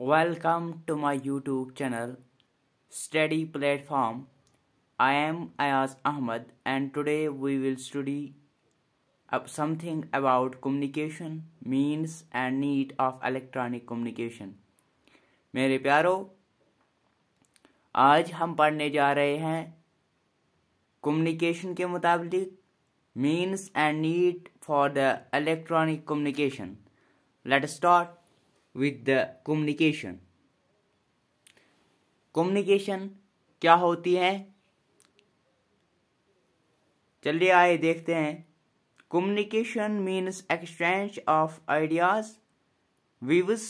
Welcome to my YouTube channel study platform I am Ayaz Ahmad and today we will study something about communication means and need of electronic communication मेरे प्यारों आज हम पढ़ने जा रहे हैं कम्युनिकेशन के मुताबिक means and need for the electronic communication let start with the communication communication क्या होती है चलिए आए देखते हैं communication means exchange of ideas views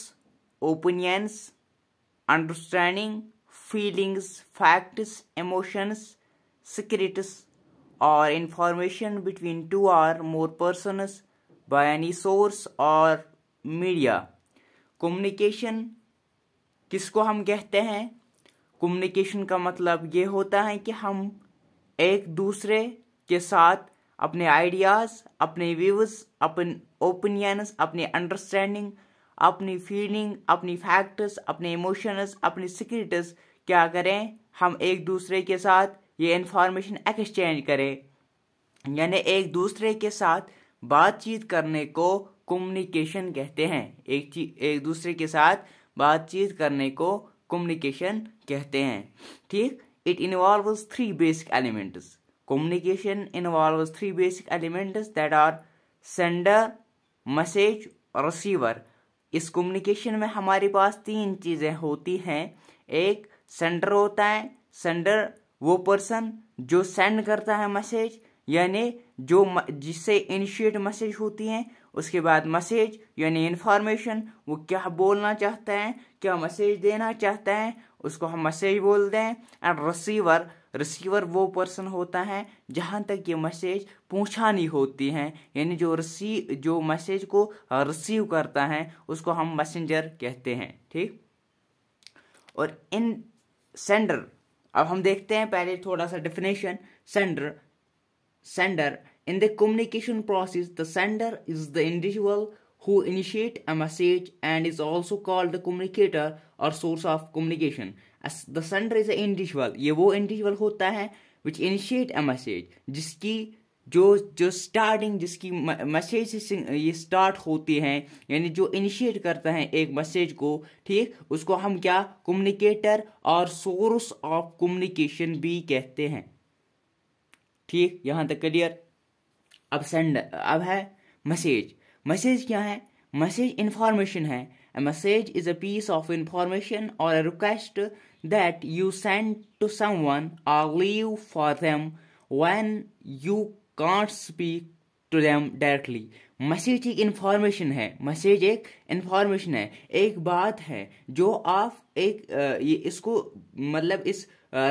opinions understanding feelings facts emotions secrets और information between two or more persons by any source और media communication किसको हम कहते हैं कम्युनिकेशन का मतलब ये होता है कि हम एक दूसरे के साथ अपने आइडियाज़ अपने व्यूज़ अपन ओपिनियंस अपने अंडरस्टैंडिंग अपनी फीलिंग अपनी फैक्ट्स अपने इमोशंस अपनी सीक्रेट्स क्या करें हम एक दूसरे के साथ ये इंफॉर्मेशन एक्सचेंज करें यानी एक दूसरे के साथ बातचीत करने को कम्युनिकेशन कहते हैं एक चीज एक दूसरे के साथ बातचीत करने को कम्युनिकेशन कहते हैं ठीक it involve three basic elements communication involve three basic elements that are sender message और रिसीवर इस कम्युनिकेशन में हमारे पास तीन चीज़ें होती हैं एक सेंडर होता है सेंडर वो पर्सन जो सेंड करता है मैसेज यानी जो जिससे इनिशिएट मैसेज होती हैं उसके बाद मैसेज यानी इन्फॉर्मेशन वो क्या बोलना चाहता है क्या मैसेज देना चाहता है उसको हम मैसेज बोलते हैं एंड रिसीवर रिसीवर वो पर्सन होता है जहाँ तक ये मैसेज पूछानी होती है यानी जो रिसीव जो मैसेज को रिसीव करता है उसको हम मैसेंजर कहते हैं ठीक और इन सेंडर अब हम देखते हैं पहले थोड़ा सा definition sender sender In the communication process, the sender is the individual who initiates a message and is also called the communicator or source of communication. As the sender is an individual. ये वो individual होता है which initiate a message जिसकी जो जो starting जिसकी message ये start होती हैं यानी जो इनिशिएट करता है एक मैसेज को ठीक उसको हम क्या कम्युनिकेटर और सोर्स ऑफ कम्युनिकेशन भी कहते हैं ठीक यहां तक क्लियर अब सेंड अब है मैसेज मैसेज क्या है मैसेज इंफॉर्मेशन है message is a piece of information और a request that you send to someone or leave for them when you can't speak to them directly message एक information है message एक information है एक बात है जो आप एक इसको मतलब इस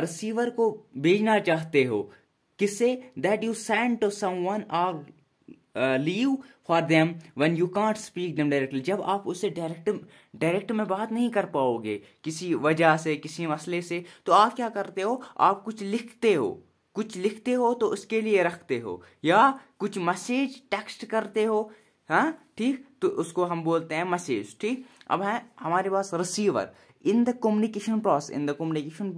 रिसीवर को भेजना चाहते हो किससे that you send to someone और leave for them when you can't speak them directly जब आप उससे डायरेक्ट डायरेक्ट में बात नहीं कर पाओगे किसी वजह से किसी मसले से तो आप क्या करते हो आप कुछ लिखते हो कुछ लिखते हो तो उसके लिए रखते हो या कुछ मैसेज टेक्स्ट करते हो हाँ ठीक तो उसको हम बोलते हैं मैसेज ठीक अब है हमारे पास receiver in the communication process in the communication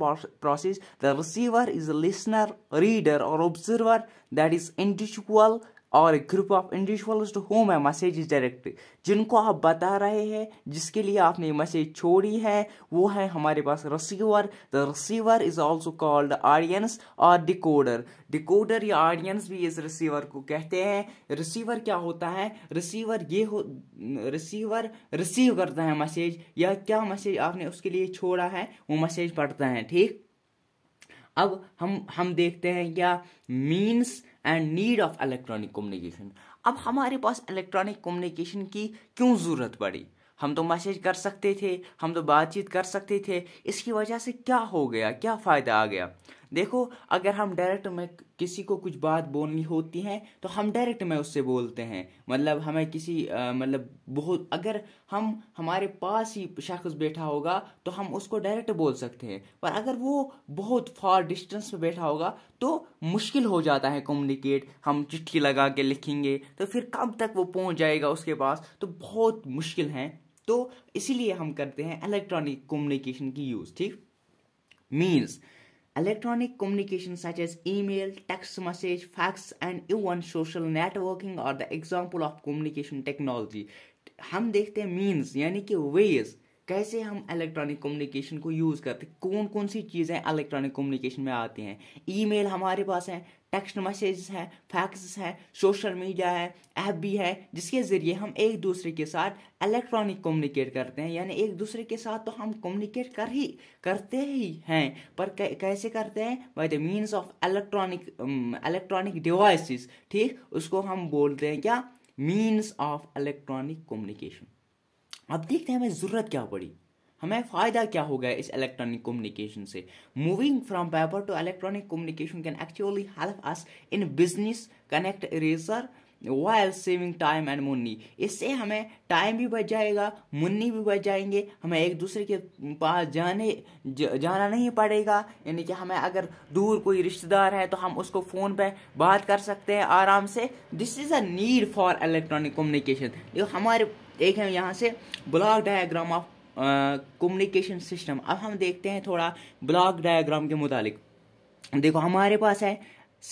process the receiver is a listener reader or observer that is individual और group of individuals to whom है मैसेज इज डायरेक्ट जिनको आप बता रहे हैं जिसके लिए आपने मैसेज छोड़ी है वो है हमारे पास receiver the receiver is also called audience और डिकोडर डिकोडर या ऑडियंस भी इस रिसीवर को कहते हैं रिसीवर क्या होता है रिसीवर ये हो रिसीवर रिसीव करता है मैसेज या क्या मैसेज आपने उसके लिए छोड़ा है वो मैसेज पढ़ता है ठीक अब हम हम देखते हैं क्या means and need of electronic communication अब हमारे पास इलेक्ट्रॉनिक कम्युनिकेशन की क्यों ज़रूरत पड़ी हम तो मैसेज कर सकते थे हम तो बातचीत कर सकते थे इसकी वजह से क्या हो गया क्या फ़ायदा आ गया देखो अगर हम डायरेक्ट में किसी को कुछ बात बोलनी होती है तो हम डायरेक्ट में उससे बोलते हैं मतलब हमें किसी मतलब बहुत अगर हम हमारे पास ही शख्स बैठा होगा तो हम उसको डायरेक्ट बोल सकते हैं पर अगर वो बहुत फार डिस्टेंस पे बैठा होगा तो मुश्किल हो जाता है कम्युनिकेट हम चिट्ठी लगा के लिखेंगे तो फिर कब तक वो पहुंच जाएगा उसके पास तो बहुत मुश्किल है तो इसीलिए हम करते हैं इलेक्ट्रॉनिक कम्युनिकेशन की यूज़ ठीक means Electronic communication such as email, text message, fax, and even social networking are the example of communication technology. हम देखते हैं means यानी कि ways कैसे हम इलेक्ट्रॉनिक कम्युनिकेशन को यूज़ करते कौन कौन सी चीज़ें इलेक्ट्रॉनिक कम्युनिकेशन में आती हैं ईमेल हमारे पास है टेक्स्ट मैसेजेस हैं फैक्स हैं सोशल मीडिया है ऐप भी है जिसके ज़रिए हम एक दूसरे के साथ इलेक्ट्रॉनिक कम्युनिकेट करते हैं यानी एक दूसरे के साथ तो हम कम्युनिकेट कर ही करते ही हैं पर कैसे करते हैं by the means of electronic electronic devices ठीक उसको हम बोलते हैं क्या मीन्स ऑफ इलेक्ट्रॉनिक कम्युनिकेशन अब देखते हैं हमें ज़रूरत क्या पड़ी हमें फ़ायदा क्या होगा इस इलेक्ट्रॉनिक कम्युनिकेशन से moving from paper to electronic communication can actually help us in business connect racer while saving time and money इससे हमें टाइम भी बच जाएगा मुन्नी भी बच जाएंगे हमें एक दूसरे के पास जाने ज, जाना नहीं पड़ेगा यानी कि हमें अगर दूर कोई रिश्तेदार है तो हम उसको फ़ोन पे बात कर सकते हैं आराम से this is a need for electronic communication देखो हमारे एक है यहाँ से block diagram of communication system अब हम देखते हैं थोड़ा ब्लॉक डायाग्राम के मुतालिक देखो हमारे पास है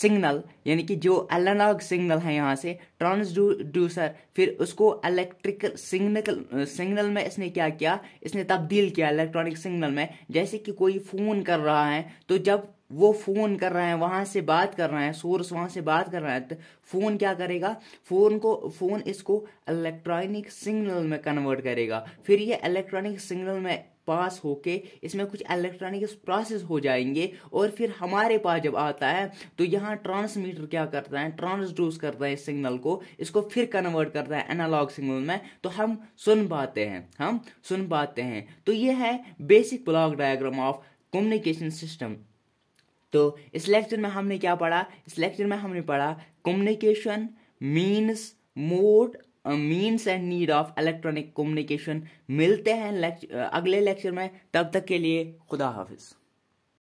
सिग्नल यानी कि जो एलनॉग सिग्नल है यहाँ से ट्रांसड्यूसर फिर उसको इलेक्ट्रिकल सिग्नल सिग्नल में इसने क्या किया इसने तब्दील किया इलेक्ट्रॉनिक सिग्नल में जैसे कि कोई फ़ोन कर रहा है तो जब वो फ़ोन कर रहा है वहाँ से बात कर रहा है सोर्स वहाँ से बात कर रहा है तो फ़ोन क्या करेगा फ़ोन को फ़ोन इसको इलेक्ट्रॉनिक सिग्नल में कन्वर्ट करेगा फिर ये इलेक्ट्रॉनिक सिग्नल में पास होके इसमें कुछ इलेक्ट्रॉनिक प्रोसेस हो जाएंगे और फिर हमारे पास जब आता है तो यहाँ ट्रांसमीटर क्या करता है ट्रांसड्यूस करता है इस सिग्नल को इसको फिर कन्वर्ट करता है एनालॉग सिग्नल में तो हम सुन पाते हैं हम सुन पाते हैं तो ये है basic block diagram of communication system तो इस लेक्चर में हमने क्या पढ़ा इस लेक्चर में हमने पढ़ा communication means mode means and need of electronic communication मिलते हैं लेक्ष, अगले लेक्चर में तब तक के लिए खुदा हाफिज़